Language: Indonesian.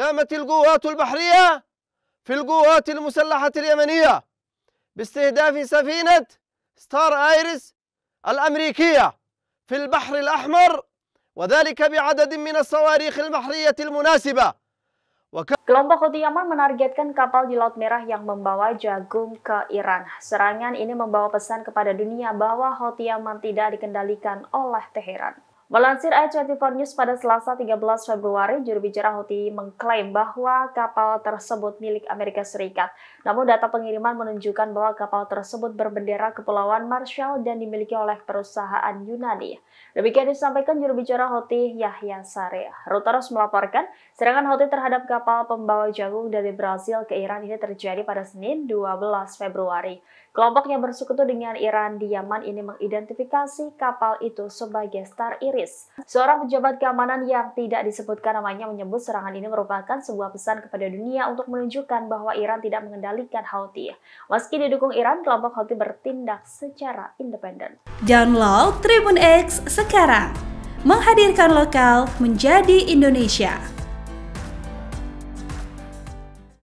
قامت القوات البحرية في القوات المسلحة اليمنية باستهداف سفينة ستار ايرس الأمريكية في البحر الأحمر وذلك بعدد من الصواريخ البحرية المناسبة Kelompok Houthi Yaman menargetkan kapal di Laut Merah yang membawa jagung ke Iran. Serangan ini membawa pesan kepada dunia bahwa Houthi Yaman tidak dikendalikan oleh Teheran. Melansir i24 News pada Selasa 13 Februari, juru bicara Houthi mengklaim bahwa kapal tersebut milik Amerika Serikat. Namun data pengiriman menunjukkan bahwa kapal tersebut berbendera Kepulauan Marshall dan dimiliki oleh perusahaan Yunani. Demikian disampaikan juru bicara Houthi Yahya Sare. Reuters melaporkan serangan Houthi terhadap kapal pembawa jagung dari Brasil ke Iran ini terjadi pada Senin 12 Februari. Kelompok yang bersekutu dengan Iran di Yaman ini mengidentifikasi kapal itu sebagai Star Iran Inggris. Seorang pejabat keamanan yang tidak disebutkan namanya menyebut serangan ini merupakan sebuah pesan kepada dunia untuk menunjukkan bahwa Iran tidak mengendalikan Houthi. Meski didukung Iran, kelompok Houthi bertindak secara independen. Download Tribun X sekarang. Menghadirkan lokal menjadi Indonesia.